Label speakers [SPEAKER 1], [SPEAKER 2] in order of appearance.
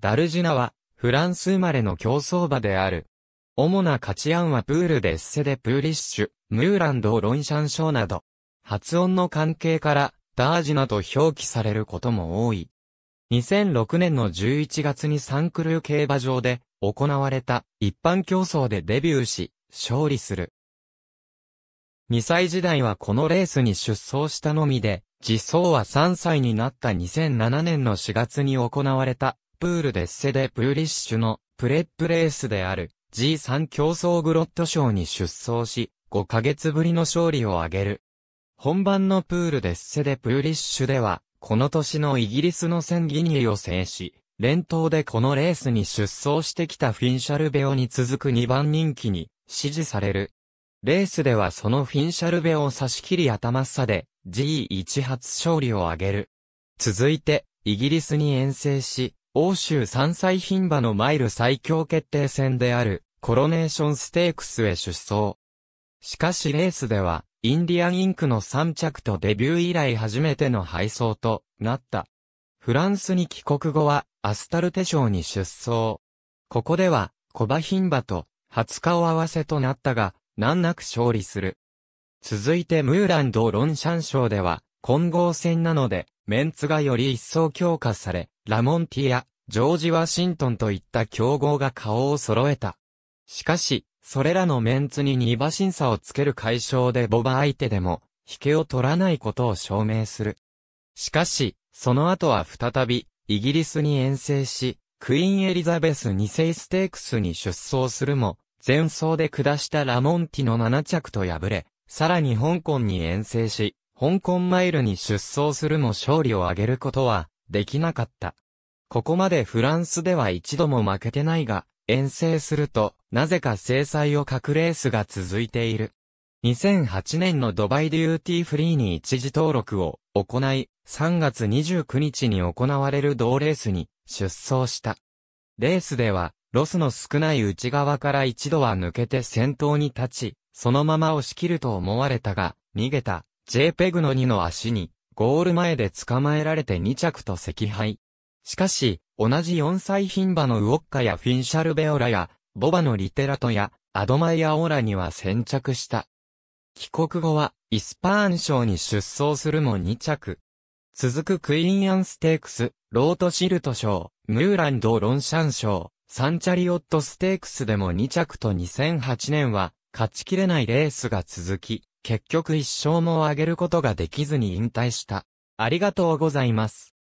[SPEAKER 1] ダルジナは、フランス生まれの競争馬である。主な価値案はプールデッセでプーリッシュ、ムーランドロンシャンショーなど、発音の関係から、ダージナと表記されることも多い。2006年の11月にサンクルー競馬場で行われた一般競争でデビューし、勝利する。2歳時代はこのレースに出走したのみで、実装は3歳になった2007年の4月に行われたプールデッセでプーリッシュのプレップレースである G3 競争グロット賞に出走し、5ヶ月ぶりの勝利を挙げる。本番のプールデッセでプーリッシュでは、この年のイギリスの戦ギニーを制し、連投でこのレースに出走してきたフィンシャルベオに続く2番人気に支持される。レースではそのフィンシャルベオを差し切り頭差で G1 初勝利を挙げる。続いて、イギリスに遠征し、欧州三歳牝馬のマイル最強決定戦である、コロネーションステークスへ出走。しかしレースでは、インディアンインクの3着とデビュー以来初めての敗走となった。フランスに帰国後は、アスタルテ賞に出走。ここでは、コバ牝馬と、20日を合わせとなったが、難なく勝利する。続いてムーランド・ロンシャン賞では、混合戦なので、メンツがより一層強化され、ラモンティア、ジョージ・ワシントンといった競合が顔を揃えた。しかし、それらのメンツに二馬審査をつける解消でボバ相手でも、引けを取らないことを証明する。しかし、その後は再び、イギリスに遠征し、クイーンエリザベス2世ステークスに出走するも、前走で下したラモンティの7着と敗れ、さらに香港に遠征し、香港マイルに出走するも勝利を挙げることはできなかった。ここまでフランスでは一度も負けてないが、遠征すると、なぜか制裁を書くレースが続いている。2008年のドバイデューティーフリーに一時登録を行い、3月29日に行われる同レースに出走した。レースでは、ロスの少ない内側から一度は抜けて先頭に立ち、そのまま押し切ると思われたが、逃げた JPEG の2の足にゴール前で捕まえられて2着と惜敗。しかし、同じ4歳牝馬のウォッカやフィンシャルベオラや、ボバのリテラトや、アドマイアオラには先着した。帰国後は、イスパーン賞に出走するも2着。続くクイーンアンステークス、ロートシルト賞、ムーランド・ロンシャン賞、サンチャリオットステークスでも2着と2008年は、勝ちきれないレースが続き、結局一生もあげることができずに引退した。ありがとうございます。